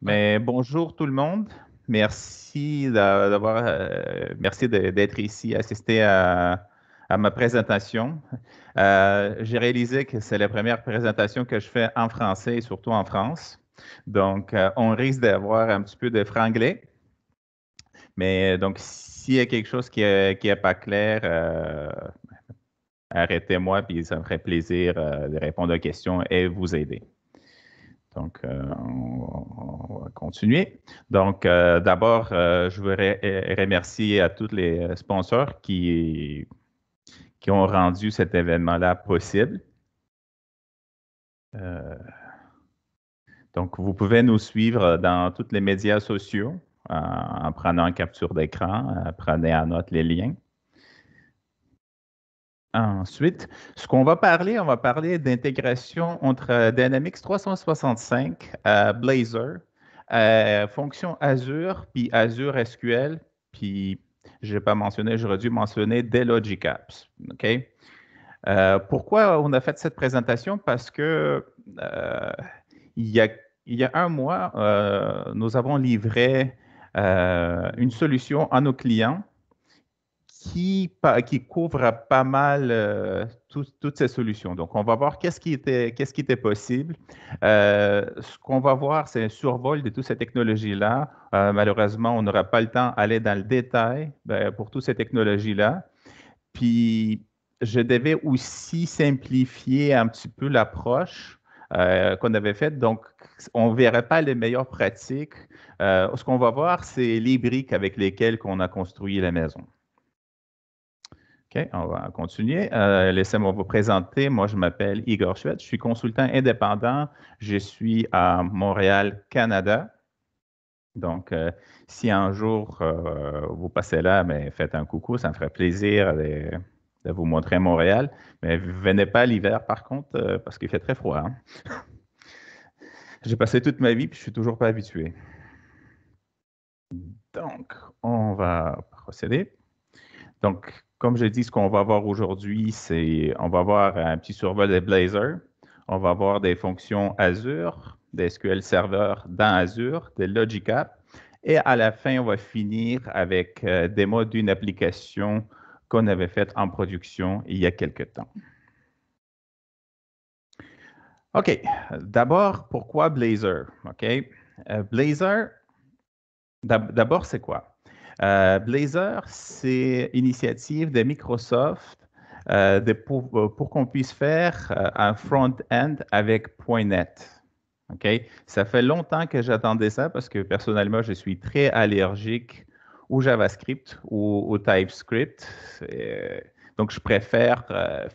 Mais bonjour tout le monde. Merci d'avoir, euh, merci d'être ici, assister à, ma présentation. Euh, j'ai réalisé que c'est la première présentation que je fais en français et surtout en France. Donc, euh, on risque d'avoir un petit peu de franglais. Mais donc, s'il y a quelque chose qui n'est pas clair, arrêtez-moi, puis ça me ferait plaisir de répondre aux questions et vous aider. Donc, euh, on, va continuer. Donc, euh, d'abord, euh, je voudrais remercier à tous les sponsors qui, ont rendu cet événement-là possible. donc, vous pouvez nous suivre dans tous les médias sociaux en prenant une capture d'écran, prenez à note les liens. Ensuite, ce qu'on va parler, on va parler d'intégration entre euh, Dynamics 365, euh, Blazor, euh, fonction Azure, puis Azure SQL, puis je n'ai pas mentionné, j'aurais dû mentionner des Logic Apps. OK? pourquoi on a fait cette présentation? Parce que il, y a, un mois, nous avons livré une solution à nos clients qui, qui couvre pas mal euh, toutes ces solutions. Donc, on va voir qu'est-ce qui était, qu'est-ce qui était possible. Euh, ce qu'on va voir, c'est un survol de toutes ces technologies-là. Euh, malheureusement, on n'aura pas le temps d'aller dans le détail ben, pour toutes ces technologies-là. Puis, je devais aussi simplifier un petit peu l'approche qu'on avait faite. Donc, on ne verrait pas les meilleures pratiques. ce qu'on va voir, c'est les briques avec lesquelles on a construit la maison. OK, on va continuer. Euh, laissez-moi vous présenter. Moi, je m'appelle Igor Schwed. Je suis consultant indépendant. Je suis à Montréal, Canada. Donc, euh, si un jour euh, vous passez là, mais ben, faites un coucou, ça me ferait plaisir de, vous montrer Montréal. Mais venez pas l'hiver, par contre, parce qu'il fait très froid. Hein. J'ai passé toute ma vie, puis je suis toujours pas habitué. Donc, on va procéder. Donc, comme je dis, ce qu'on va voir aujourd'hui, c'est on va voir un petit survol de Blazor. On va voir des fonctions Azure, des SQL Server dans Azure, des Logic App. Et à la fin, on va finir avec euh, des modes d'une application qu'on avait faite en production il y a quelque temps. OK. D'abord, pourquoi Blazor? OK. Euh, Blazor, d'abord, c'est quoi? Euh, Blazor, c'est initiative de Microsoft euh, euh, pour, qu'on puisse faire un front-end avec .NET. Ça fait longtemps que j'attendais ça parce que personnellement, je suis très allergique au JavaScript ou au TypeScript. donc, je préfère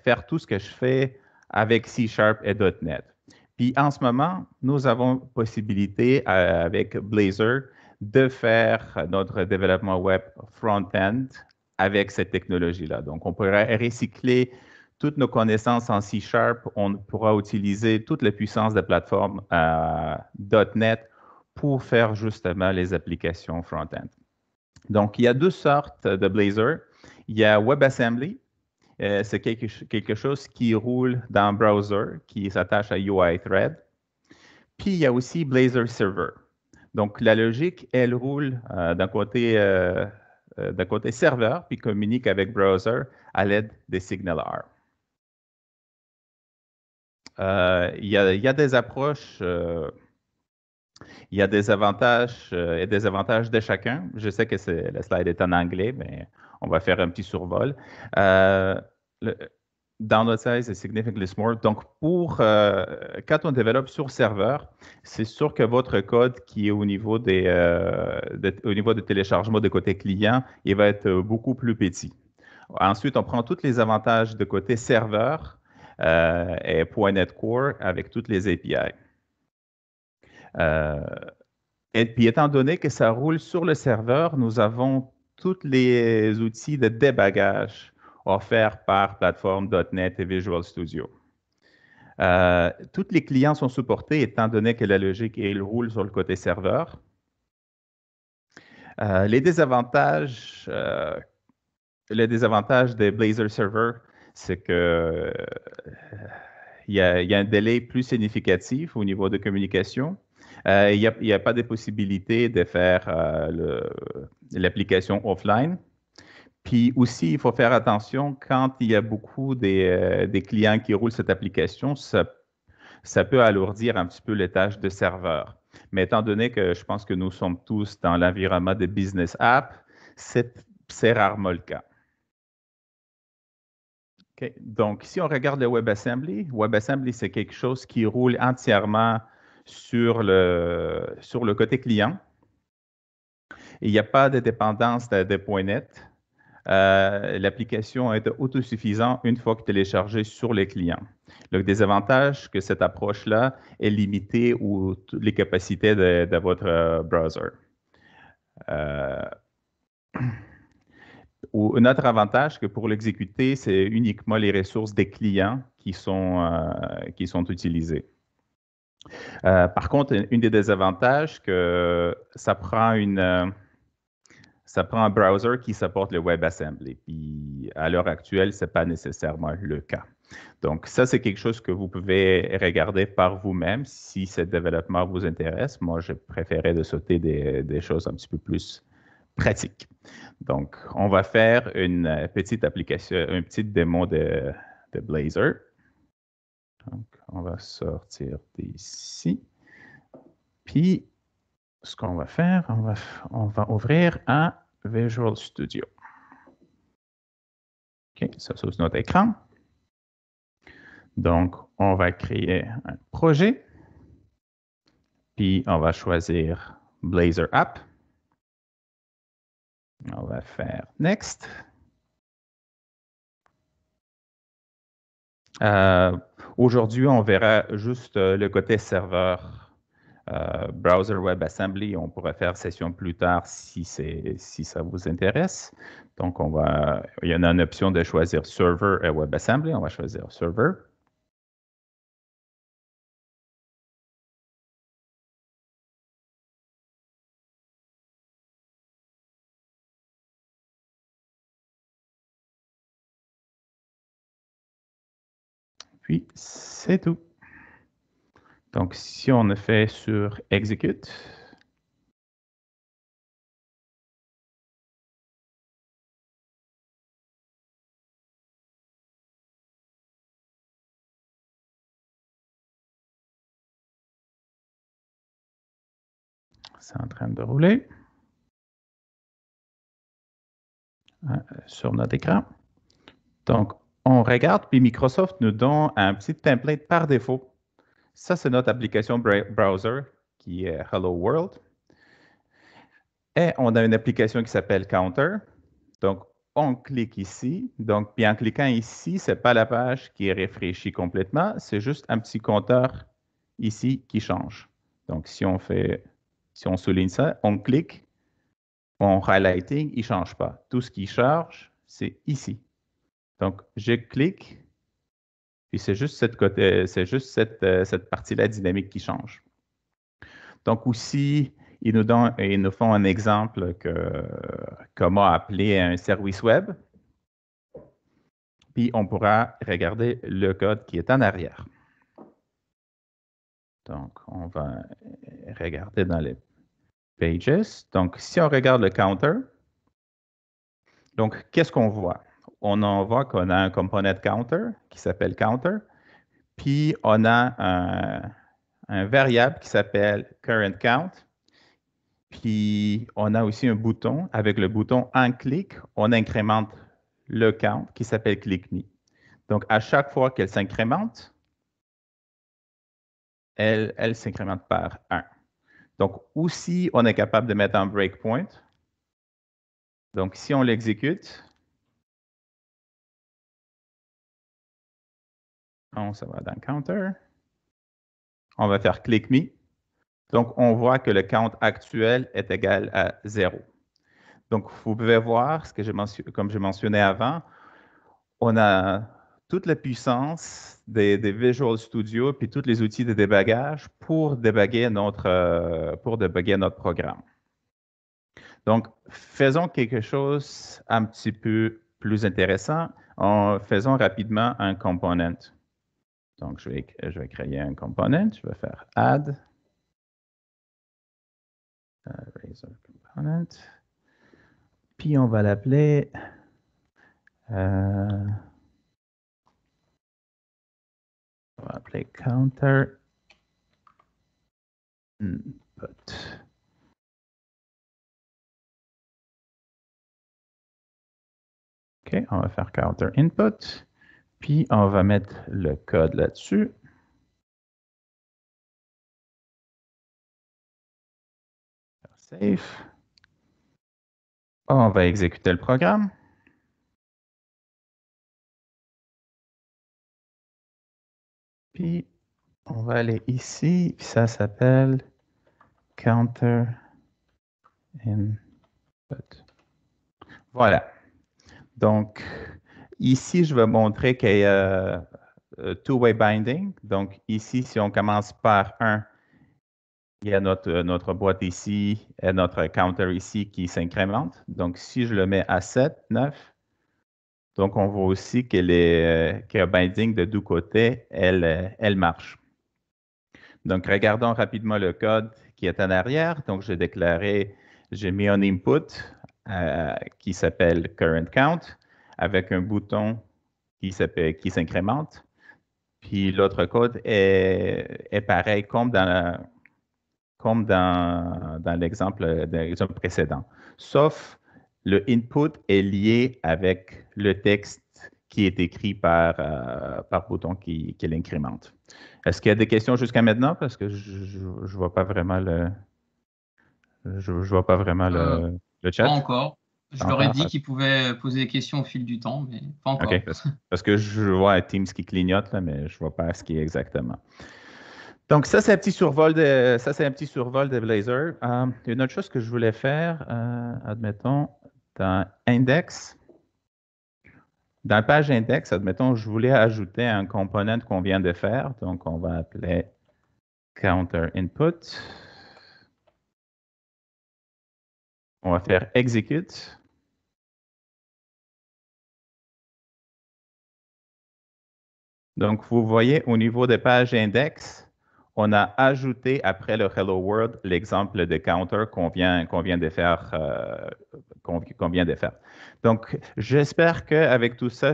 faire tout ce que je fais avec C Sharp et .NET. Puis en ce moment, nous avons possibilité avec Blazor de faire notre développement web front-end avec cette technologie-là. Donc, on pourrait recycler toutes nos connaissances en C Sharp. On pourra utiliser toute la puissance de la plateforme euh, .NET pour faire justement les applications front-end. Donc, il y a deux sortes de Blazor. Il y a WebAssembly. Euh, c'est quelque, chose qui roule dans browser, qui s'attache à UI Thread. Puis, il y a aussi Blazor Server. Donc, la logique, elle roule euh, d'un côté, euh, euh, d'un côté serveur, puis communique avec browser à l'aide des SignalR. Il y, a des approches, il y a des avantages et des avantages de chacun. Je sais que la slide est en anglais, mais on va faire un petit survol. Download size est significantly smaller. Donc, pour euh, quand on développe sur serveur, c'est sûr que votre code qui est au niveau des, euh, de, au niveau de téléchargement de côté client, il va être beaucoup plus petit. Ensuite, on prend tous les avantages de côté serveur euh, et .NET Core avec toutes les API. et puis, étant donné que ça roule sur le serveur, nous avons tous les outils de débagage offert par plateforme.NET et Visual Studio. Euh, tous les clients sont supportés étant donné que la logique roule sur le côté serveur. Euh, les désavantages, euh, des Blazor Server, c'est que euh, il y, a, un délai plus significatif au niveau de communication. il n'y a, a, pas de possibilité de faire l'application offline. Puis aussi, il faut faire attention quand il y a beaucoup des, euh, clients qui roulent cette application, ça, peut alourdir un petit peu les tâches de serveur. Mais étant donné que je pense que nous sommes tous dans l'environnement des business apps, c'est rarement le cas. Donc, si on regarde le WebAssembly, WebAssembly, c'est quelque chose qui roule entièrement sur le, sur le côté client. Il n'y a pas de dépendance des de point net. Euh, l'application est autosuffisante une fois que téléchargée sur les clients. Le désavantage, que cette approche-là est limitée aux les capacités de, votre euh, browser. Euh, ou, un autre avantage, que pour l'exécuter, c'est uniquement les ressources des clients qui sont, qui sont utilisées. par contre, une des désavantages, que ça prend une, ça prend un browser qui supporte le WebAssembly. Puis à l'heure actuelle, ce n'est pas nécessairement le cas. Donc ça, c'est quelque chose que vous pouvez regarder par vous-même si ce développement vous intéresse. Moi, je préférais de sauter des, choses un petit peu plus pratiques. Donc, on va faire une petite application, une petite démo de, de Blazor. Donc, on va sortir d'ici. Puis, ce qu'on va faire, on va, ouvrir un Visual Studio. OK, ça c'est notre écran. Donc, on va créer un projet. Puis, on va choisir Blazor App. On va faire Next. Euh, aujourd'hui, on verra juste euh, le côté serveur euh, browser WebAssembly, on pourrait faire session plus tard si, ça vous intéresse. Donc, on il y en a une option de choisir Server et WebAssembly. On va choisir Server. Puis, c'est tout. Donc, si on a fait sur execute, c'est en train de rouler ah, sur notre écran. Donc, on regarde, puis Microsoft nous donne un petit template par défaut ça, c'est notre application browser qui est Hello World. Et on a une application qui s'appelle Counter. Donc, on clique ici. Donc, puis en cliquant ici, ce n'est pas la page qui est réfléchie complètement, c'est juste un petit compteur ici qui change. Donc, si on fait, si on souligne ça, on clique, on highlighting, il ne change pas. Tout ce qui charge, c'est ici. Donc, je clique, puis c'est juste euh, euh, cette, partie-là dynamique qui change. Donc aussi, euh, ils nous, font un exemple que comment appeler un service web. Puis on pourra regarder le code qui est en arrière. Donc, on va regarder dans les pages. Donc, si on regarde le counter, donc, qu'est-ce qu'on voit? on voit qu'on a un component counter qui s'appelle counter, puis on a un, variable qui s'appelle current count, puis on a aussi un bouton. Avec le bouton un clic, on incrémente le count qui s'appelle click me. Donc à chaque fois qu'elle s'incrémente, elle, elle s'incrémente par 1. Donc aussi, on est capable de mettre un breakpoint. Donc si on l'exécute, On va dans counter. On va faire click me. Donc, on voit que le count actuel est égal à 0. Donc, vous pouvez voir, ce que comme j'ai mentionné avant, on a toute la puissance des, Visual Studio puis tous les outils de débagage pour déboguer notre, euh, pour notre programme. Donc, faisons quelque chose un petit peu plus intéressant. En faisons rapidement un component. Donc, je vais, créer un component. Je vais faire add. Euh, Razor component. Puis, on va l'appeler. Euh, on va appeler counter input. OK, on va faire counter input. Puis, on va mettre le code là-dessus. Safe. On va exécuter le programme. Puis, on va aller ici, ça s'appelle counter input. Voilà. Donc, Ici, je vais montrer qu'il y a euh, euh, two-way binding. Donc, ici, si on commence par 1, il y a euh, notre, boîte ici et notre counter ici qui s'incrémente. Donc, si je le mets à 7, 9, donc on voit aussi que les que le binding de deux côtés, elle, elle marche. Donc, regardons rapidement le code qui est en arrière. Donc, j'ai déclaré, j'ai mis un input qui s'appelle current count avec un bouton qui, s'incrémente. Puis l'autre code est, pareil comme dans comme l'exemple précédent. Sauf le input est lié avec le texte qui est écrit par, euh, bouton qui, l'incrémente. Est-ce qu'il y a des questions jusqu'à maintenant? Parce que je ne vois pas vraiment le. Je, vois pas vraiment le, euh, chat. encore. Je leur ai dit qu'ils pouvaient poser des questions au fil du temps, mais pas encore. parce, que je vois Teams qui clignote, là, mais je ne vois pas ce qui est exactement. Donc, ça, c'est un petit survol de, ça, c'est un petit survol de Blazor. Euh, une autre chose que je voulais faire, euh, admettons, dans Index, dans la page Index, admettons, je voulais ajouter un component qu'on vient de faire. Donc, on va appeler Counter Input. On va faire Execute. Donc, vous voyez au niveau des pages index, on a ajouté après le Hello World l'exemple de counter qu'on vient, de faire, euh, de faire. Donc, j'espère qu'avec tout ça,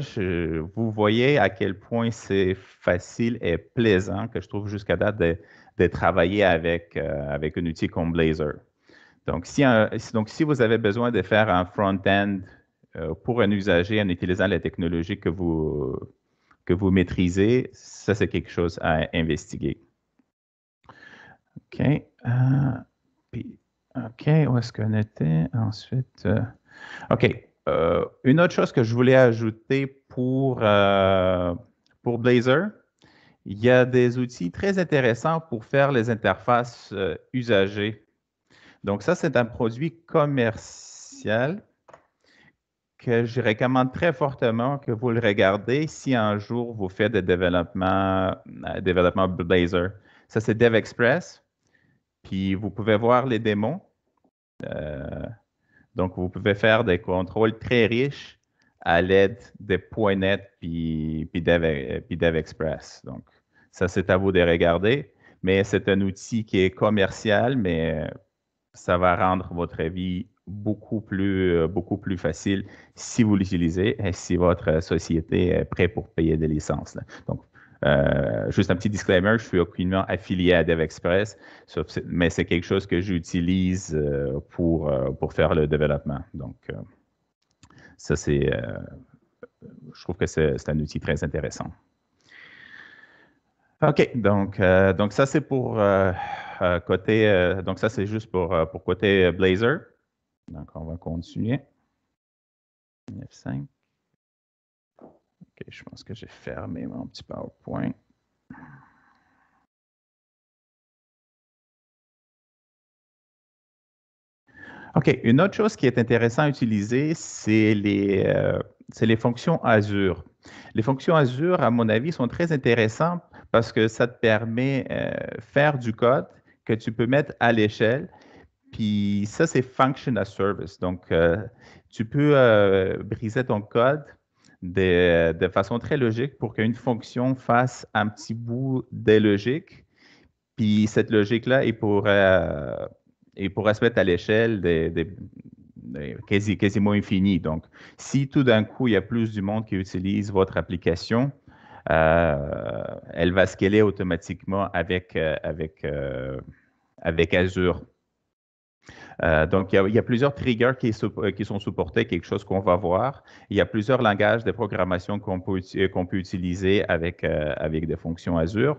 vous voyez à quel point c'est facile et plaisant que je trouve jusqu'à date de, travailler avec, euh, avec un outil comme Blazor. Donc euh, si, donc, si vous avez besoin de faire un front-end pour un usager en utilisant les technologies que vous, que vous maîtrisez, ça, c'est quelque chose à investiguer. OK. Euh, OK, où est-ce qu'on était? Ensuite, euh, OK. Euh, une autre chose que je voulais ajouter pour, pour Blazor, il y a des outils très intéressants pour faire les interfaces usagées. Donc, ça, c'est un produit commercial que je recommande très fortement que vous le regardez si un jour vous faites des développement, euh, développement Blazor. Ça, c'est DevExpress. Puis vous pouvez voir les démons. Euh, donc, vous pouvez faire des contrôles très riches à l'aide des .NET puis, puis DevExpress. Donc, ça, c'est à vous de regarder. Mais c'est un outil qui est commercial, mais ça va rendre votre vie beaucoup plus, euh, beaucoup plus facile si vous l'utilisez et si votre euh, société est prête pour payer des licences. Donc, euh, juste un petit disclaimer, je suis aucunement affilié à DevExpress, mais c'est quelque chose que j'utilise pour, pour faire le développement. Donc, ça, c'est, je trouve que c'est un outil très intéressant. OK, donc, donc ça, c'est pour côté, donc ça, c'est juste pour, pour côté Blazor. Donc, on va continuer. F5. OK, je pense que j'ai fermé mon petit PowerPoint. OK, une autre chose qui est intéressante à utiliser, c'est les, euh, fonctions Azure. Les fonctions Azure, à mon avis, sont très intéressantes parce que ça te permet de euh, faire du code que tu peux mettre à l'échelle puis ça, c'est function as service. Donc, euh, tu peux euh, briser ton code de, façon très logique pour qu'une fonction fasse un petit bout de logique, Puis cette logique-là euh, est pour, se mettre à l'échelle des, quasiment infinie. Donc, si tout d'un coup, il y a plus du monde qui utilise votre application, elle va scaler automatiquement avec, avec, avec Azure. Euh, donc, il y, a, plusieurs triggers euh, qui, sont supportés, quelque chose qu'on va voir. Il y a plusieurs langages de programmation qu'on peut, utiliser euh, avec, des fonctions Azure.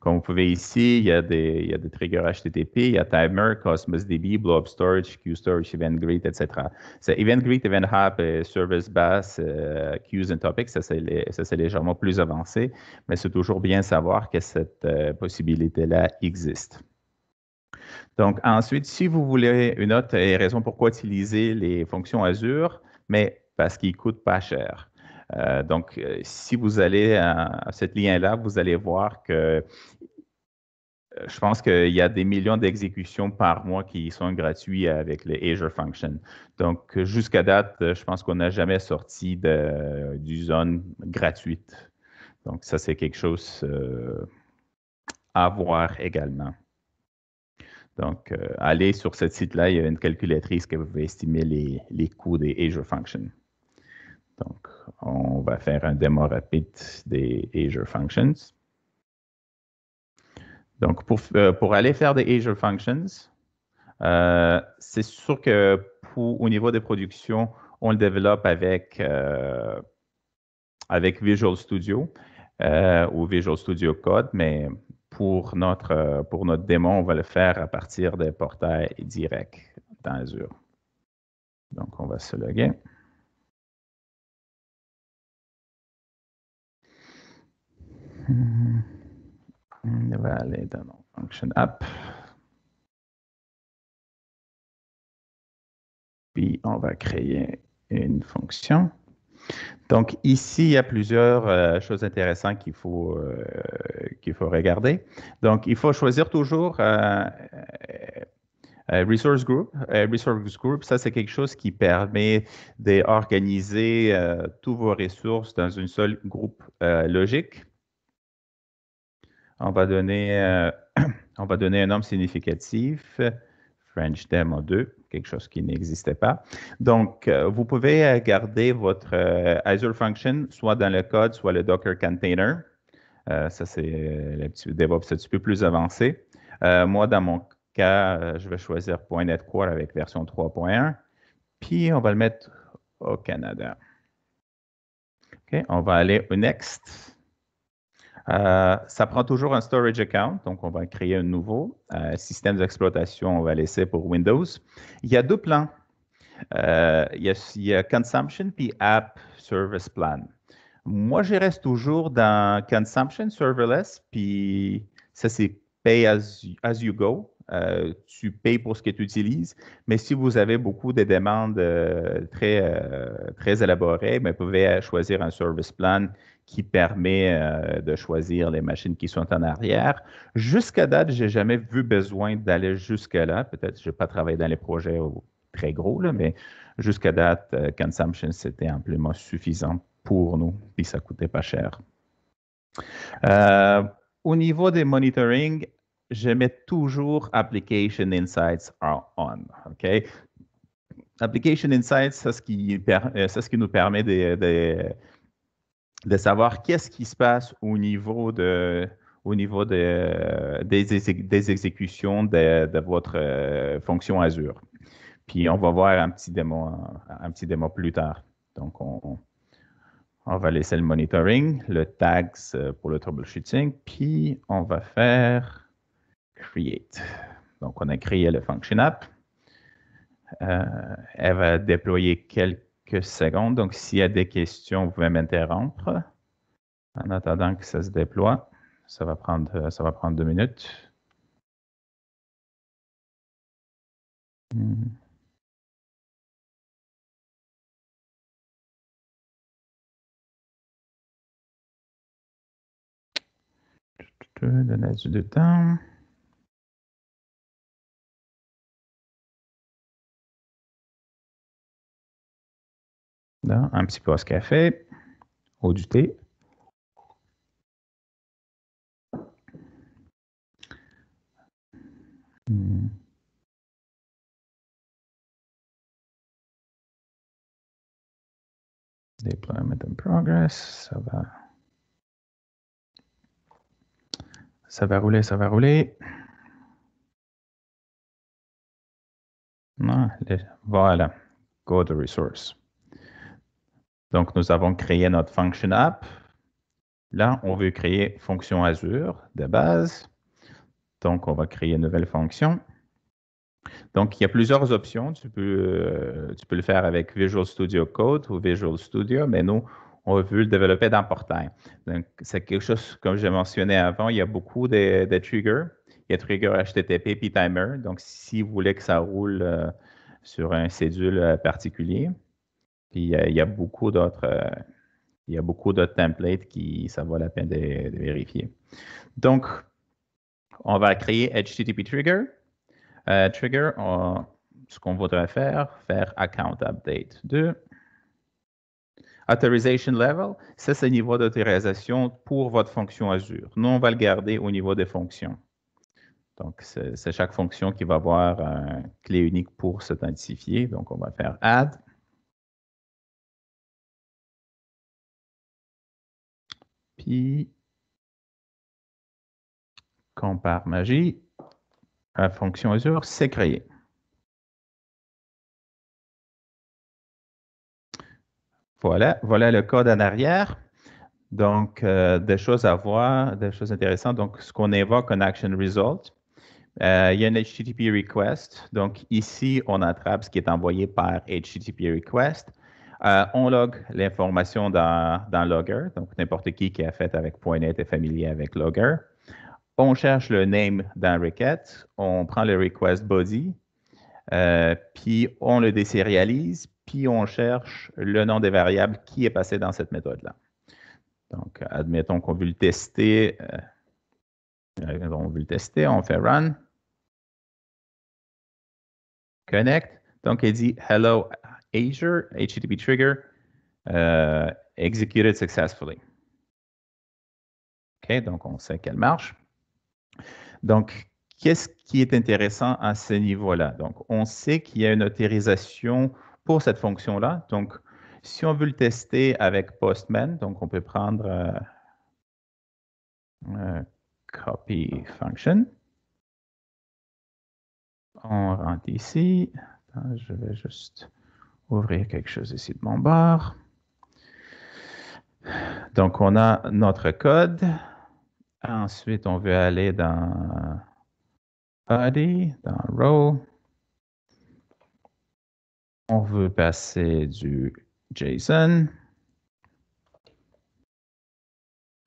Comme vous pouvez ici, il y, a des, triggers HTTP, il y a Timer, Cosmos DB, Blob Storage, QStorage, EventGrid, etc. C'est EventGrid, EventHub, Hub, Service Bus, Queues and Topics, ça c'est légèrement plus avancé, mais c'est toujours bien savoir que cette possibilité-là existe. Donc, ensuite, si vous voulez une autre raison pourquoi utiliser les fonctions Azure, mais parce qu'ils ne coûtent pas cher. Euh, donc, euh, si vous allez euh, à, ce lien-là, vous allez voir que je pense qu'il y a des millions d'exécutions par mois qui sont gratuites avec les Azure Functions. Donc, jusqu'à date, je pense qu'on n'a jamais sorti de, du zone gratuite. Donc, ça, c'est quelque chose à voir également. Donc, euh, allez sur ce site-là, il y a une calculatrice vous pouvez estimer les, coûts des Azure Functions. Donc, on va faire un démo rapide des Azure Functions. Donc, euh, pour, aller faire des Azure Functions, euh, c'est sûr que au niveau des productions, on le développe avec, avec Visual Studio ou Visual Studio Code, mais pour notre, euh, pour démon, on va le faire à partir des portails directs dans Azure. Donc, on va se loguer. On va aller dans Function App. Puis, on va créer une fonction. Donc, ici, il y a plusieurs euh, choses intéressantes euh, qu'il faut, regarder. Donc, il faut choisir toujours euh, Resource Group. Resource Group, ça, c'est quelque chose qui permet d'organiser tous vos ressources dans un seul groupe logique. on va donner un nombre significatif. French Demo 2, quelque chose qui n'existait pas. Donc, euh, vous pouvez garder votre euh, Azure Function soit dans le code, soit le Docker Container. Euh, ça, c'est le petit DevOps un petit peu plus avancé. moi, dans mon cas, je vais choisir .NET Core avec version 3.1. Puis, on va le mettre au Canada. OK, on va aller au Next. Euh, ça prend toujours un storage account, donc on va créer un nouveau euh, système d'exploitation, on va laisser pour Windows. Il y a deux plans. Euh, il, y a, Consumption puis App Service Plan. Moi, je reste toujours dans Consumption Serverless, puis ça, c'est Pay as, you go. tu payes pour ce que tu utilises, mais si vous avez beaucoup de demandes très, élaborées, vous pouvez choisir un service plan qui permet euh, de choisir les machines qui sont en arrière. Jusqu'à date, je n'ai jamais vu besoin d'aller jusque-là. Peut-être que je n'ai pas travaillé dans les projets très gros, mais jusqu'à date, euh, Consumption, c'était amplement suffisant pour nous, puis ça ne coûtait pas cher. Euh, au niveau des monitoring, je mets toujours Application Insights are on. OK? Application Insights, c'est ce, qui nous permet de de savoir qu'est-ce qui se passe au niveau de au niveau de, des, exécutions de, votre euh, fonction Azure. Puis on va voir un petit démo, un petit démo plus tard. Donc on, on va laisser le monitoring, le tags euh, pour le troubleshooting, puis on va faire create. Donc on a créé le function app. Euh, elle va déployer quelques que secondes. Donc, s'il y a des questions, vous pouvez m'interrompre. En attendant que ça se déploie, ça va prendre, euh, ça va prendre deux minutes. Hmm. Je du temps. un petit peu à ce café, eau du thé. Hmm. Déployment en progress, ça va. Ça va rouler, ça va rouler. Ah, voilà, go to resource. Donc, nous avons créé notre Function App. Là, on veut créer fonction Azure de base. Donc, on va créer une nouvelle fonction. Donc, il y a plusieurs options. Euh, tu peux, le faire avec Visual Studio Code ou Visual Studio, mais nous, on veut le développer dans Portail. Donc, c'est quelque chose, comme j'ai mentionné avant, il y a beaucoup de, triggers. Il y a trigger HTTP et « timer. Donc, si vous voulez que ça roule euh, sur un cédule euh, particulier, il y a beaucoup d'autres. Euh, il y a beaucoup templates qui ça vaut la peine de, vérifier. Donc, on va créer HTTP Trigger. Euh, trigger, ce qu'on voudrait faire, faire Account Update 2. Authorization Level, c'est ce niveau d'autorisation pour votre fonction Azure. Nous, on va le garder au niveau des fonctions. Donc, c'est chaque fonction qui va avoir une clé unique pour s'identifier. Donc, on va faire Add. Puis, compare magie, la fonction Azure, s'est créé. Voilà, voilà le code en arrière. Donc, euh, des choses à voir, des choses intéressantes. Donc, ce qu'on évoque en Action Result, euh, il y a un HTTP request. Donc, ici, on attrape ce qui est envoyé par HTTP request. Euh, on log l'information dans, dans, Logger, donc n'importe qui qui a fait avec .NET est familier avec Logger. On cherche le name dans Requête, on prend le request body, euh, puis on le désérialise, puis on cherche le nom des variables qui est passé dans cette méthode-là. Donc, admettons qu'on veut le tester. Euh, on veut le tester, on fait run. Connect. Donc, il dit hello Azure HTTP trigger euh, executed successfully. OK, donc on sait qu'elle marche. Donc, qu'est-ce qui est intéressant à ce niveau-là? Donc, on sait qu'il y a une autorisation pour cette fonction-là. Donc, si on veut le tester avec Postman, donc on peut prendre euh, euh copy function. On rentre ici. je vais juste ouvrir quelque chose ici de mon bar. Donc, on a notre code. Ensuite, on veut aller dans Body, dans Row. On veut passer du JSON.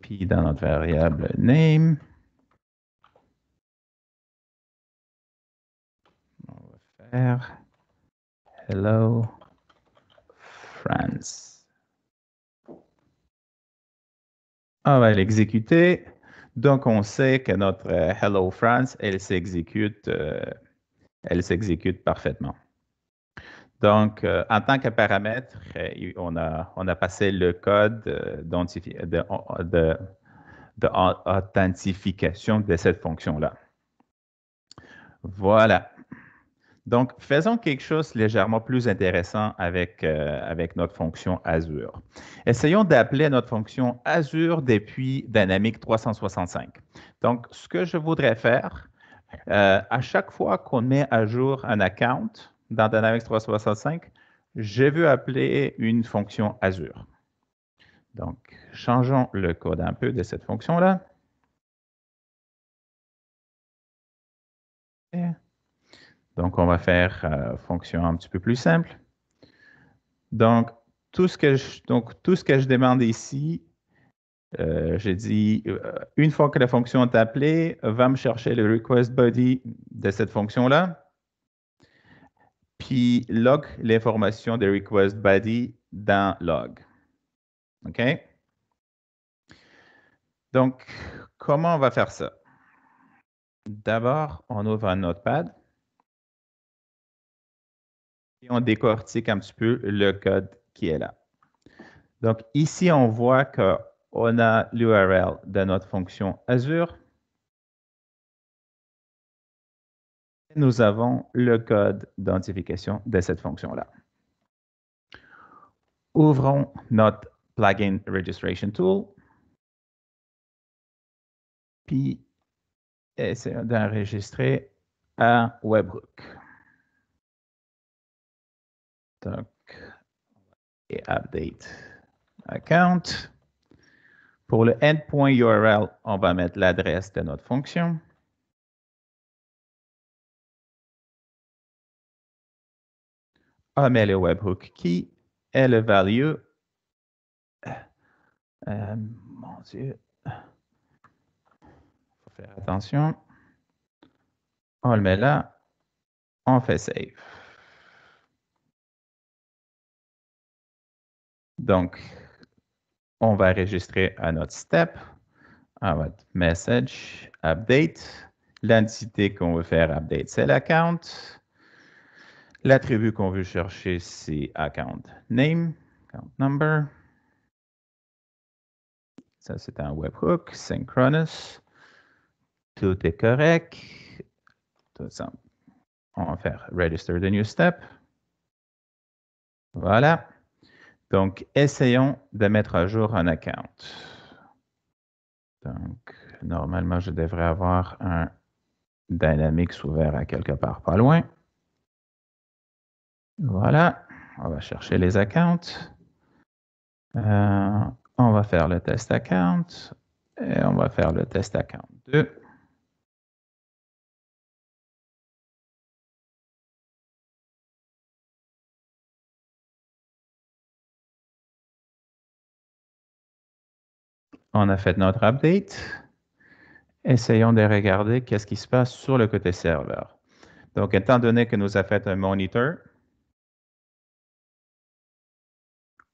Puis dans notre variable name, on va faire hello on va l'exécuter. Donc, on sait que notre euh, Hello France, elle s'exécute, euh, elle s'exécute parfaitement. Donc, euh, en tant que paramètre, on a, on a passé le code d'authentification de, de cette fonction-là. Voilà. Donc, faisons quelque chose légèrement plus intéressant avec, euh, avec notre fonction Azure. Essayons d'appeler notre fonction Azure depuis Dynamics 365. Donc, ce que je voudrais faire, euh, à chaque fois qu'on met à jour un account dans Dynamics 365, je veux appeler une fonction Azure. Donc, changeons le code un peu de cette fonction-là. Donc, on va faire euh, fonction un petit peu plus simple. Donc, tout ce que je, demande ici, euh, j'ai dit, euh, une fois que la fonction est appelée, va me chercher le request body de cette fonction-là, puis log l'information des request body dans log. OK? Donc, comment on va faire ça? D'abord, on ouvre un notepad on décortique un petit peu le code qui est là. Donc ici, on voit qu'on a l'URL de notre fonction Azure. Nous avons le code d'identification de cette fonction-là. Ouvrons notre Plugin Registration Tool. Puis, essayons d'enregistrer un Webhook. Donc, et update account. Pour le endpoint URL, on va mettre l'adresse de notre fonction. On met le webhook key et le value. Euh, mon Dieu. Faut faire attention. On le met là. On fait save. Donc, on va enregistrer à notre step, à notre message, update. L'entité qu'on veut faire update, c'est l'account. L'attribut qu'on veut chercher, c'est account name, account number. Ça, c'est un webhook, synchronous. Tout est correct. Tout simple. On va faire register the new step. Voilà. Donc, essayons de mettre à jour un account. Donc, normalement, je devrais avoir un Dynamics ouvert à quelque part pas loin. Voilà, on va chercher les accounts. Euh, on va faire le test account et on va faire le test account 2. On a fait notre update. Essayons de regarder qu'est-ce qui se passe sur le côté serveur. Donc, étant donné que nous a fait un monitor,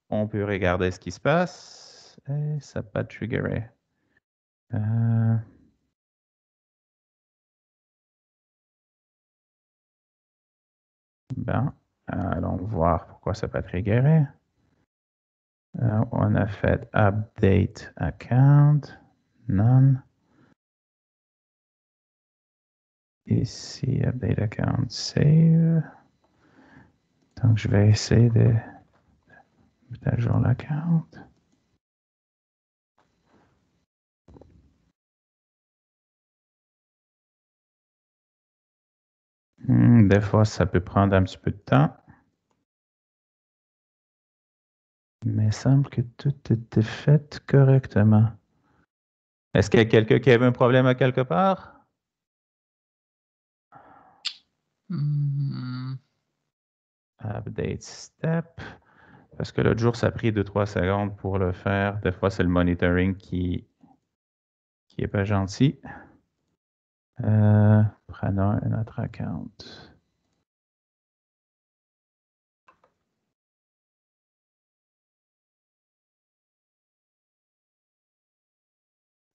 on peut regarder ce qui se passe. Et eh, ça n'a pas triggeré. Euh, ben, allons voir pourquoi ça n'a pas triggeré. Euh, on a fait update account, none. Ici, update account, save. Donc, je vais essayer de mettre à jour l'account. Hmm, des fois, ça peut prendre un petit peu de temps. Il semble que tout était fait correctement. Est-ce qu'il y a quelqu'un qui avait un problème à quelque part? Hmm. Update step. Parce que l'autre jour, ça a pris 2-3 secondes pour le faire. Des fois, c'est le monitoring qui qui n'est pas gentil. Euh, prenons un autre account.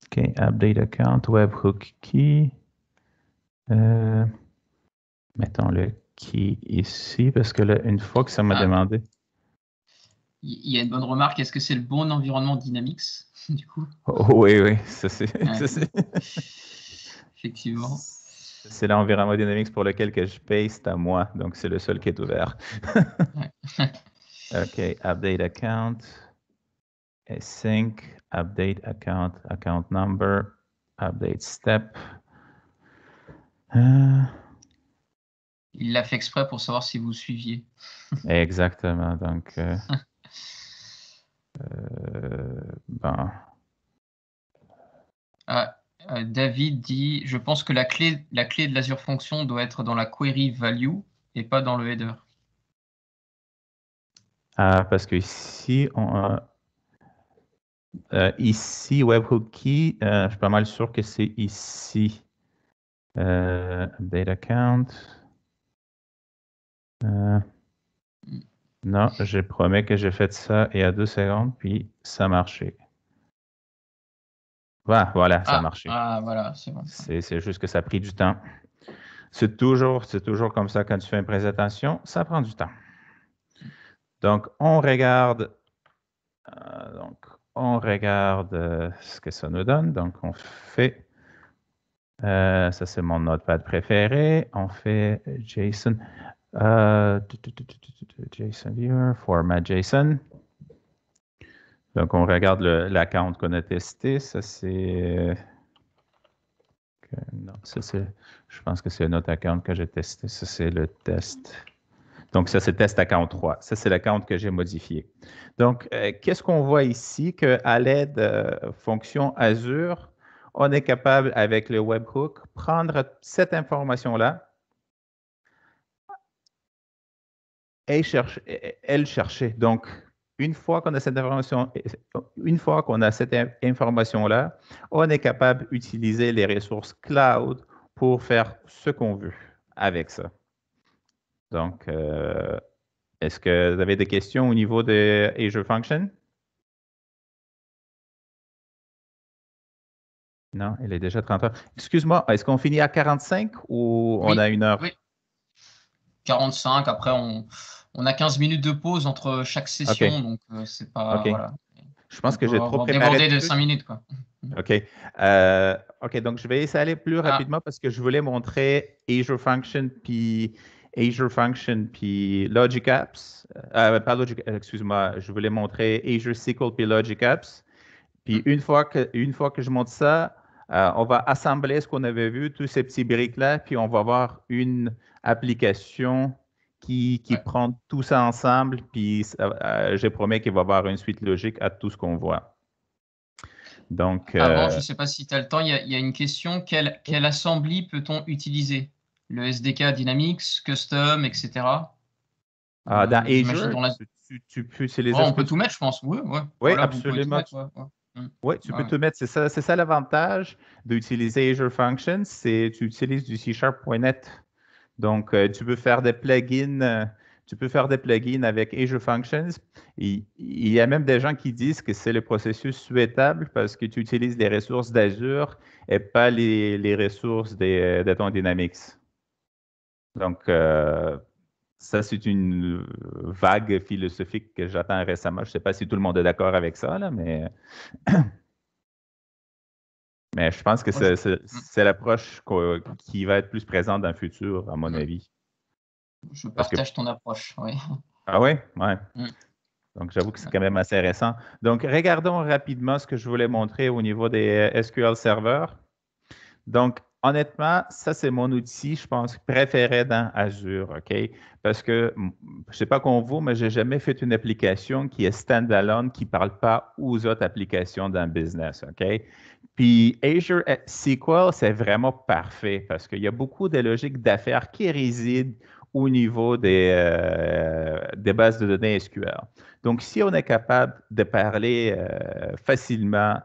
OK, update account, webhook key. Euh, mettons le key ici, parce que là, une fois que ça m'a ah. demandé. Il y a une bonne remarque. Est-ce que c'est le bon environnement Dynamics, du coup oh, Oui, oui, ça c'est. Effectivement. C'est l'environnement Dynamics pour lequel que je paste à moi, donc c'est le seul qui est ouvert. OK, update account sync, update account, account number, update step. Euh. Il l'a fait exprès pour savoir si vous suiviez. Exactement. Donc, euh, euh, ah, David dit Je pense que la clé, la clé de l'Azure Function doit être dans la query value et pas dans le header. Ah, parce que ici, on a euh, ici, webhook key, euh, je suis pas mal sûr que c'est ici. Euh, Data count. non, je promets que j'ai fait ça et à deux secondes, puis ça marchait. Voilà, voilà ça marche a ah, marché. Ah, voilà, c'est juste que ça a pris du temps. C'est toujours, toujours comme ça quand tu fais une présentation, ça prend du temps. Donc, on regarde. donc, on regarde euh, ce que ça nous donne. Donc, on fait, euh, ça c'est mon notepad préféré, on fait JSON, euh, JSON Viewer, format JSON. Donc, on regarde l'account qu'on a testé. Ça, c'est. non, ça, c'est. Je pense que c'est un autre account que j'ai testé. Ça, c'est le test. Donc, ça, c'est test account 3. Ça, c'est l'account que j'ai modifié. Donc, euh, qu'est-ce qu'on voit ici? Qu'à l'aide de euh, fonction Azure, on est capable, avec le webhook, prendre cette information-là et elle chercher. Donc, une fois qu'on a cette information, une fois qu'on a cette information-là, on est capable d'utiliser les ressources cloud pour faire ce qu'on veut avec ça. Donc, euh, est-ce que vous avez des questions au niveau de Azure Function? Non, il est déjà 30 heures. Excuse-moi, est-ce qu'on finit à 45 ou on a une heure? Oui. 45, après on, a 15 minutes de pause entre chaque session, donc euh, c'est pas. Je pense que j'ai trop préparé. de 5 minutes, quoi. OK. Euh, OK, donc je vais essayer d'aller plus ah. rapidement parce que je voulais montrer Azure Function puis Azure Function puis Logic Apps. Euh, pas Logic, euh, excuse-moi, je voulais montrer Azure SQL puis Logic Apps. Puis une fois que, une fois que je monte ça, euh, on va assembler ce qu'on avait vu, tous ces petits briques-là, puis on va avoir une application qui, qui prend tout ça ensemble, puis je promets qu'il va y avoir une suite logique à tout ce qu'on voit. Donc, Avant, je ne sais pas si tu as le temps, il y, a une question, quelle, quelle peut-on utiliser le SDK Dynamics, Custom, etc. Ah, euh, dans Azure, tu, peux les On peut tout mettre, je pense. Oui, absolument. Oui, mm. tu peux tout mettre. C'est ça, l'avantage d'utiliser Azure Functions, c'est tu utilises du C Sharp.net. Donc, euh, tu peux faire des plugins. Euh, tu peux faire des plugins avec Azure Functions. Il, y a même des gens qui disent que c'est le processus souhaitable parce que tu utilises des ressources d'Azure et pas les, ressources des, de ton Dynamics. Donc, euh, ça, c'est une vague philosophique que j'attends récemment. Je ne sais pas si tout le monde est d'accord avec ça, là, mais... mais je pense que mm. c'est l'approche qui va être plus présente dans le futur, à mon mm. avis. Je partage ton approche, oui. Ah oui? Oui. Mm. Donc, j'avoue que c'est quand même assez récent. Donc, regardons rapidement ce que je voulais montrer au niveau des euh, SQL serveurs. Donc, honnêtement, ça, c'est mon outil, je pense, préféré dans Azure, OK? Parce que, je ne sais pas qu'on vous, mais j'ai jamais fait une application qui est standalone, qui ne parle pas aux autres applications d'un business, OK? Puis Azure eh, SQL, c'est vraiment parfait parce qu'il y a beaucoup de logiques d'affaires qui résident au niveau des, euh, bases de données SQL. Donc, si on est capable de parler euh, facilement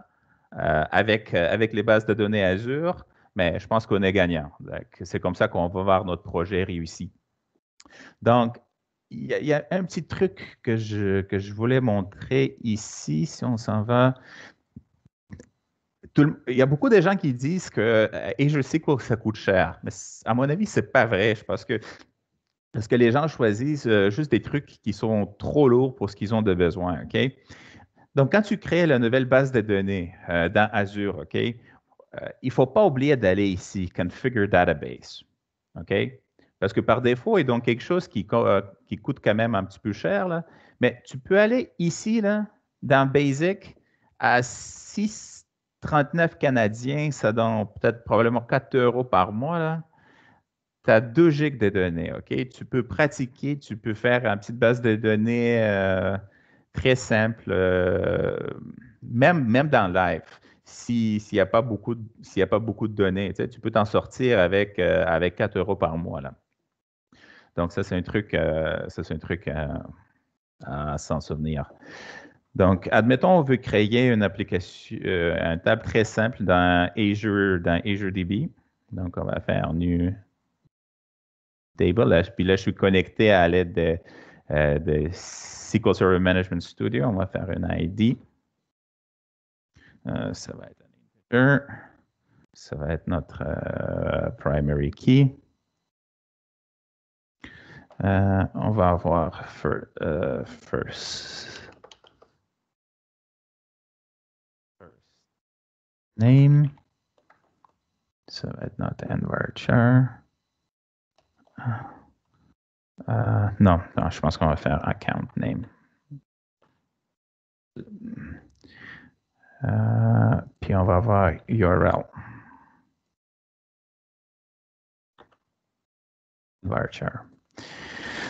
euh, avec, avec les bases de données Azure, mais je pense qu'on est gagnant. C'est comme ça qu'on va voir notre projet réussi. Donc, il y, a, un petit truc que je, voulais montrer ici, si on s'en va. il y a beaucoup de gens qui disent que, et je sais que ça coûte cher, mais à mon avis, ce n'est pas vrai. Je pense que parce que les gens choisissent euh, juste des trucs qui sont trop lourds pour ce qu'ils ont de besoin, OK? Donc, quand tu crées la nouvelle base de données euh, dans Azure, OK, euh, il ne faut pas oublier d'aller ici, Configure Database. OK? Parce que par défaut, a donc quelque chose euh, qui, coûte quand même un petit peu cher, mais tu peux aller ici, là, dans Basic, à 6,39 Canadiens, ça donne peut-être probablement 4 euros par mois. Là. Tu as 2 gigs de données, OK? Tu peux pratiquer, tu peux faire une petite base de données euh, très simple, même, même dans Live s'il n'y a, pas beaucoup de, a pas beaucoup de données. Tu, peux t'en sortir avec, euh, avec 4 euros par mois. Là. Donc, ça, c'est un truc, euh, ça, c'est un truc euh, à s'en souvenir. Donc, admettons, on veut créer une application, un table très simple dans Azure, dans Azure DB. Donc, on va faire new table. puis là, je suis connecté à l'aide de, de SQL Server Management Studio. On va faire une ID. Euh, ça va être un integer. Ça va être notre euh, primary key. Euh, on va avoir first, first name. Ça va être notre inverter. non, non, je pense qu'on va faire account name. Euh, puis on va voir URL.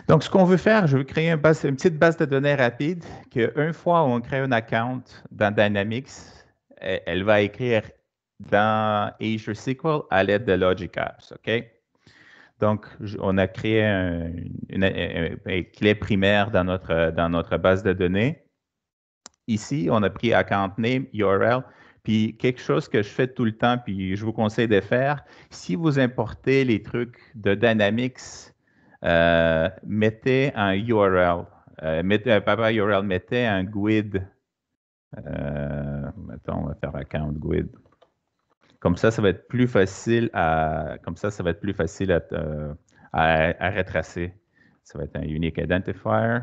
Donc, ce qu'on veut faire, je veux créer une, petite base de données rapide que une fois on crée un account dans Dynamics, elle, va écrire dans Azure SQL à l'aide de Logic Apps, OK? Donc, on a créé une, une, clé primaire dans notre, dans notre base de données. Ici, on a pris account name, URL. Puis quelque chose que je fais tout le temps, puis je vous conseille de faire, si vous importez les trucs de Dynamics, euh, mettez un URL. Euh, mettez, URL, euh, mettez un GUID. mettons, on va faire account GUID. Comme ça, ça va être plus facile à, comme ça, ça va être plus facile à, retracer. Ça va être un unique identifier.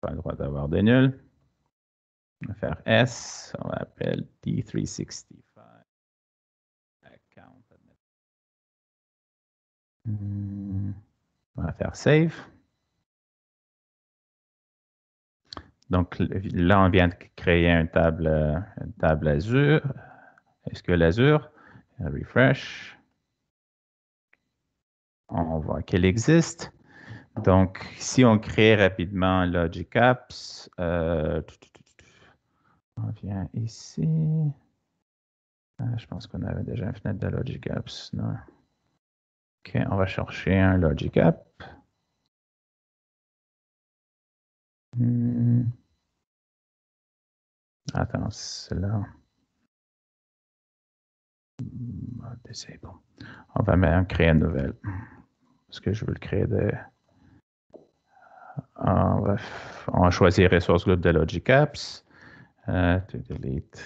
Pas le droit d'avoir des nuls. On va faire S, on va appeler d 365 account. Hmm, on va faire save. Donc là, on vient de créer une table, table Azure, que Azure, refresh. On voit qu'elle existe. Donc, si on crée rapidement Logic Apps, euh, on vient ici. Ah, je pense qu'on avait déjà une fenêtre de Logic Apps. OK, on va chercher un Logic App. Hmm. Attends, hmm, c'est là. On va même créer une nouvelle. Parce que je veux le créer de. Ah, on va, on va choisir Resource Group de Logic Apps to delete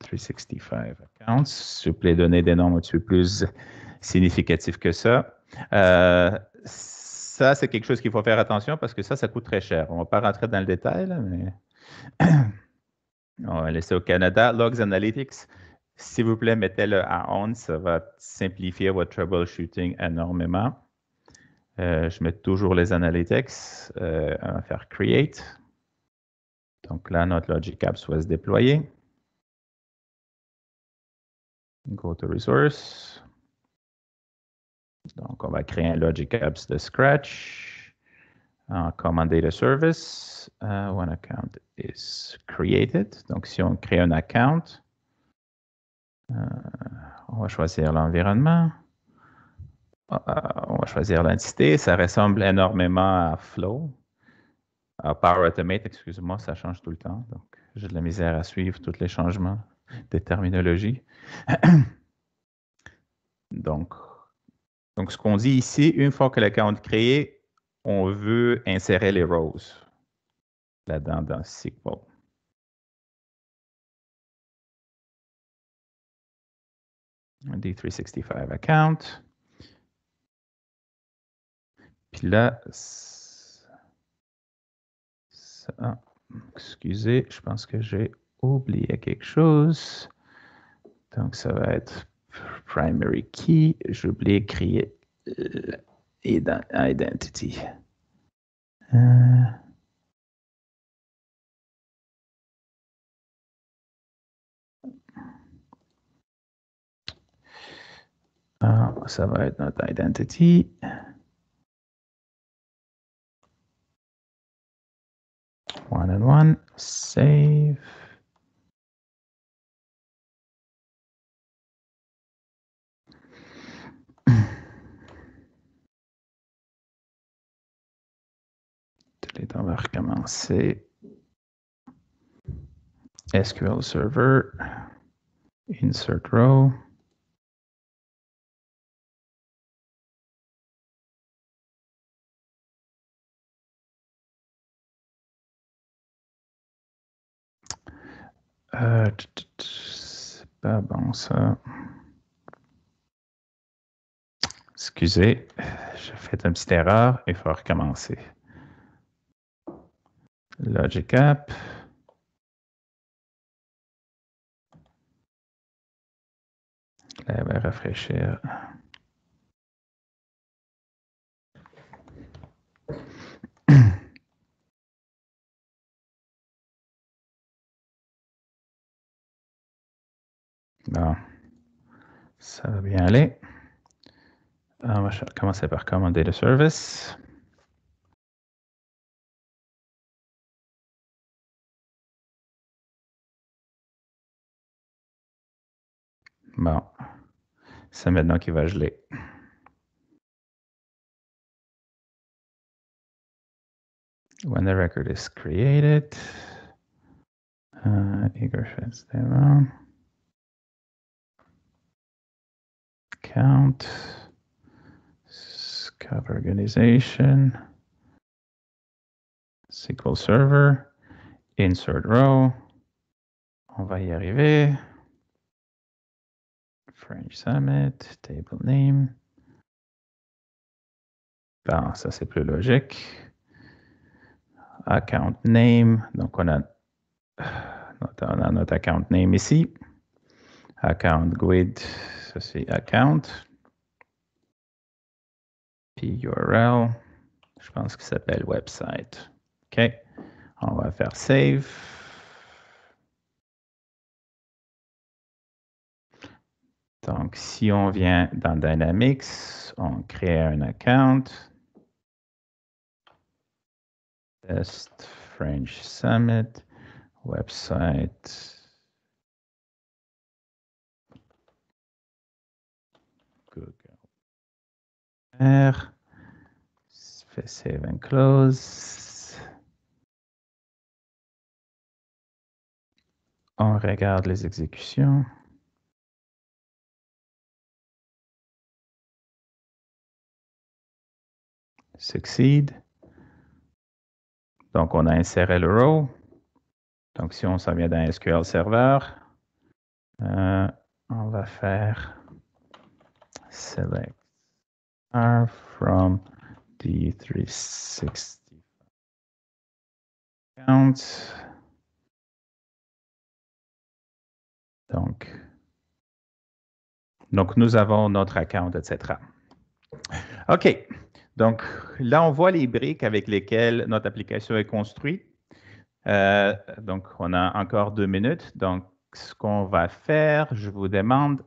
365 accounts. S'il vous plaît, donnez des nombres un plus significatifs que ça. Euh, ça, c'est quelque chose qu'il faut faire attention parce que ça, ça coûte très cher. On ne va pas rentrer dans le détail, mais on va laisser au Canada. Logs Analytics, s'il vous plaît, mettez-le à on », Ça va simplifier votre troubleshooting énormément. Euh, je mets toujours les analytics. Euh, on va faire Create. Donc là, notre Logic App va se déployer. Go to Resource. Donc, on va créer un Logic Apps de scratch. En command data service, euh, One when account is created. Donc, si on crée un account, euh, on va choisir l'environnement. Euh, on va choisir l'entité. Ça ressemble énormément à Flow. Euh, Power Automate, excuse-moi, ça change tout le temps. Donc, j'ai de la misère à suivre tous les changements de terminologie. donc, donc, ce qu'on dit ici, une fois que l'account est créé, on veut insérer les rows là-dedans dans SQL. D365 account. Puis là, ah, excusez, je pense que j'ai oublié quelque chose. Donc, ça va être primary key. J'ai oublié euh, de ah, identity. Euh. Ah, ça va être notre identity. one and one, save. Delete. on va recommencer SQL Server, insert row. Euh, c'est pas bon ça. Excusez, j'ai fait une petite erreur, il faut recommencer. Logic App. Là, va rafraîchir. Bon. Ça va bien aller. Ah, on va commencer par commander le service. Bon. C'est maintenant qu'il va geler. When the record is created, uh, Igor là account, organization, SQL Server, insert row. On va y arriver. French Summit, table name. Ben, ça c'est plus logique. Account name. Donc on a, on a notre account name ici account grid, ça c'est account. PURL, je pense qu'il s'appelle website. OK. On va faire save. Donc, si on vient dans Dynamics, on crée un account. Test French Summit, website. save and close. On regarde les exécutions. Succeed. Donc, on a inséré le row. Donc, si on s'en vient dans SQL Server, euh, on va faire select from the 365 account. Donc, donc, nous avons notre account, etc. OK. Donc, là, on voit les briques avec lesquelles notre application est construite. Euh, donc, on a encore deux minutes. Donc, ce qu'on va faire, je vous demande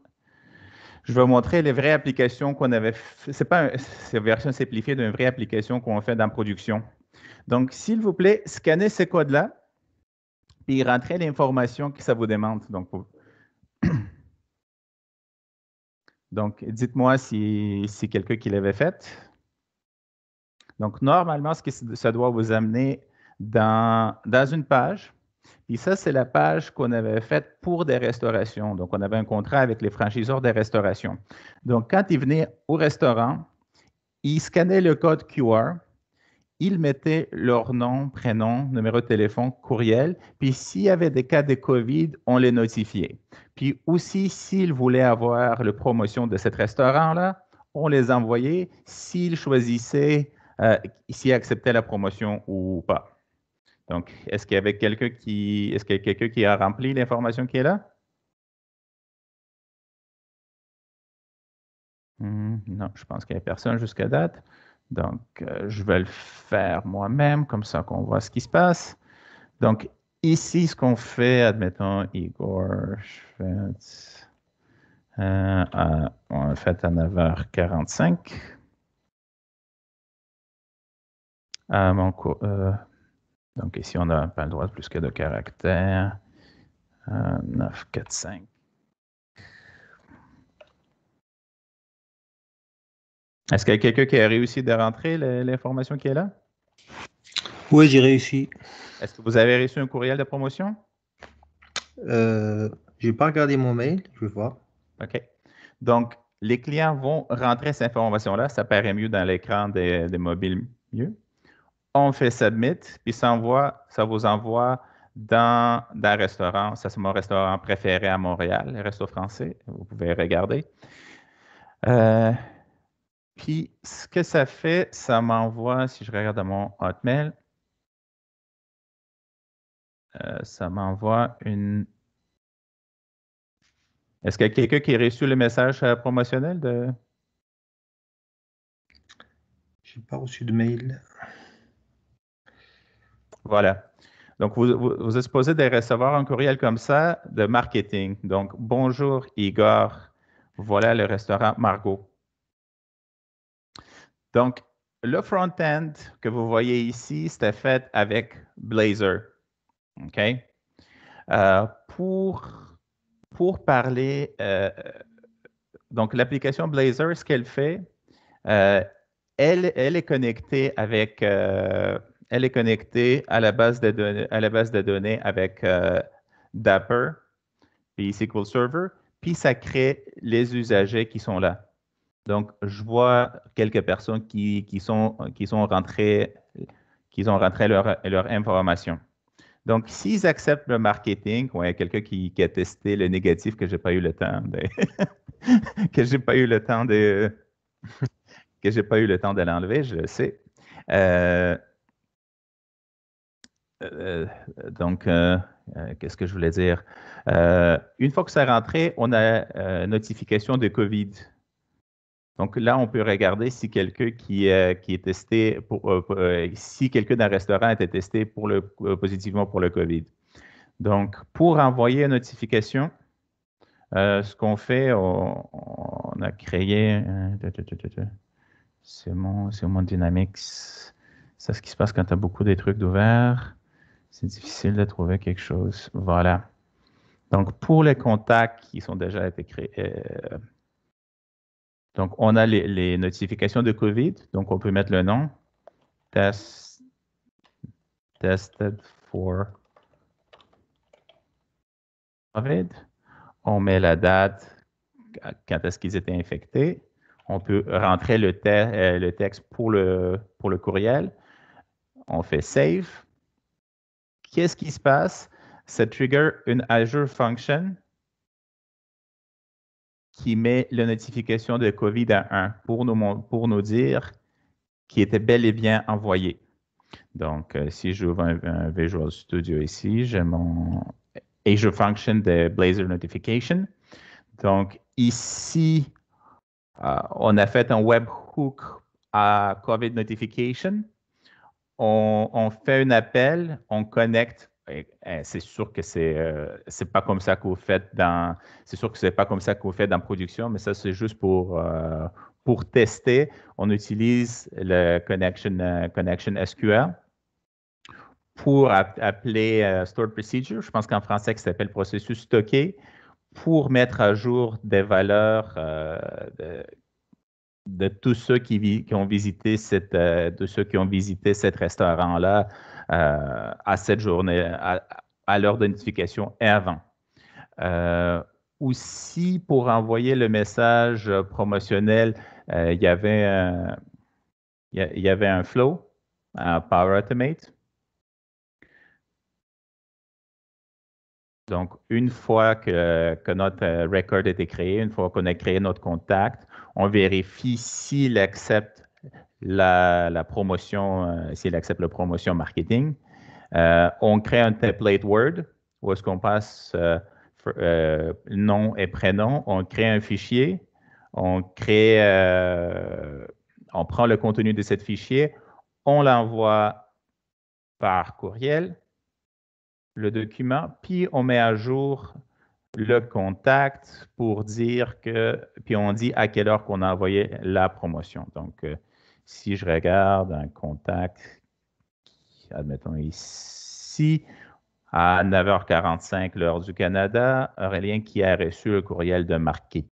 je vais vous montrer les vraies applications qu'on avait. C'est pas une version simplifiée d'une vraie application qu'on fait dans production. Donc, s'il vous plaît, scannez ces codes-là, et rentrez l'information que ça vous demande. Donc, dites-moi si, c'est quelqu'un qui l'avait faite. Donc, normalement, ça doit vous amener dans une page puis ça, c'est la page qu'on avait faite pour des restaurations. Donc, on avait un contrat avec les franchiseurs des restaurations. Donc, quand ils venaient au restaurant, ils scannaient le code QR, ils mettaient leur nom, prénom, numéro de téléphone, courriel. Puis s'il y avait des cas de COVID, on les notifiait. Puis aussi, s'ils voulaient avoir la promotion de cet restaurant-là, on les envoyait s'ils choisissaient, euh, s'ils acceptaient la promotion ou pas. Donc, est-ce qu'il y avait quelqu'un qui, est-ce a quelqu'un qui a rempli l'information qui est là? Hmm, non, je pense qu'il n'y a personne jusqu'à date. Donc, euh, je vais le faire moi-même, comme ça qu'on voit ce qui se passe. Donc, ici, ce qu'on fait, admettons, Igor, on fait à 9h45. À mon cours, euh, donc ici, on n'a pas le droit plus que deux caractères. 9, 4, 5. Est-ce qu'il y a quelqu'un qui a réussi de rentrer l'information qui est là? Oui, j'ai réussi. Est-ce que vous avez reçu un courriel de promotion? Euh, je n'ai pas regardé mon mail, je vais voir. OK. Donc, les clients vont rentrer cette information-là. Ça paraît mieux dans l'écran des mobiles mieux on fait submit, puis ça, ça vous envoie dans, dans un restaurant. Ça, c'est mon restaurant préféré à Montréal, le resto français. Vous pouvez regarder. Euh, puis, ce que ça fait, ça m'envoie, si je regarde mon Hotmail, euh, ça m'envoie une. Est-ce qu'il y a quelqu'un qui a reçu le message euh, promotionnel de. Je n'ai pas reçu de mail. Voilà. Donc, vous, vous, exposez êtes supposé recevoir un courriel comme ça de marketing. Donc, bonjour Igor, voilà le restaurant Margot. Donc, le front-end que vous voyez ici, c'était fait avec Blazor. OK? Euh, pour, pour parler, euh, donc l'application Blazor, ce qu'elle fait, euh, elle, elle est connectée avec elle est connectée à la base de données, à la base de données avec euh, Dapper, puis SQL Server, puis ça crée les usagers qui sont là. Donc, je vois quelques personnes qui, sont, qui sont rentrées, qui ont rentré leur, leur information. Donc, s'ils acceptent le marketing, il quelqu'un qui, a testé le négatif que j'ai pas eu le temps de, que j'ai pas eu le temps de que j'ai pas eu le temps de l'enlever, je le sais. Euh, euh, euh, donc, euh, qu'est-ce que je voulais dire? une fois que ça rentré, on a notification de COVID. Donc là, on peut regarder si quelqu'un qui, est testé, pour, si quelqu'un d'un restaurant a été testé positivement pour le COVID. Donc, pour envoyer une notification, ce qu'on fait, on, a créé, c'est mon, mon Dynamics. C'est ce qui se passe quand tu as beaucoup des trucs d'ouvert c'est difficile de trouver quelque chose. Voilà. Donc, pour les contacts qui sont déjà été créés, euh, donc on a les, notifications de COVID, donc on peut mettre le nom. tested for COVID. On met la date quand est-ce qu'ils étaient infectés. On peut rentrer le, euh, le texte pour le, pour le courriel. On fait save qu'est-ce qui se passe? Ça trigger une Azure Function qui met la notification de COVID à 1 pour nous, dire qu'il était bel et bien envoyé. Donc, euh, si j'ouvre un, Visual Studio ici, j'ai mon Azure Function de Blazor Notification. Donc, ici, euh, on a fait un webhook à COVID Notification on, fait un appel, on connecte eh, c'est sûr que c'est euh, pas comme ça qu'on fait dans c'est sûr que c'est pas comme ça dans production mais ça c'est juste pour euh, pour tester on utilise le connection euh, connection SQL pour appeler stored procedure je pense qu'en français ça s'appelle processus stocké pour mettre à jour des valeurs de tous ceux qui, ont visité euh, de ceux qui ont visité cet restaurant-là euh, à cette journée, à, l'heure de notification et avant. Euh, aussi, pour envoyer le message promotionnel, il y avait un, il y avait un flow, un Power Automate. Donc, une fois que, notre record été créé, une fois qu'on a créé notre contact, on vérifie s'il accepte la, promotion, euh, s'il accepte la promotion marketing. Euh, on crée un template Word où est-ce qu'on passe euh, nom et prénom. On crée un fichier. On crée, on prend le contenu de ce fichier. On l'envoie par courriel, le document, puis on met à jour le contact pour dire que, puis on dit à quelle heure qu'on a envoyé la promotion. Donc, euh, si je regarde un contact, admettons ici, à 9h45, l'heure du Canada, Aurélien qui a reçu le courriel de marketing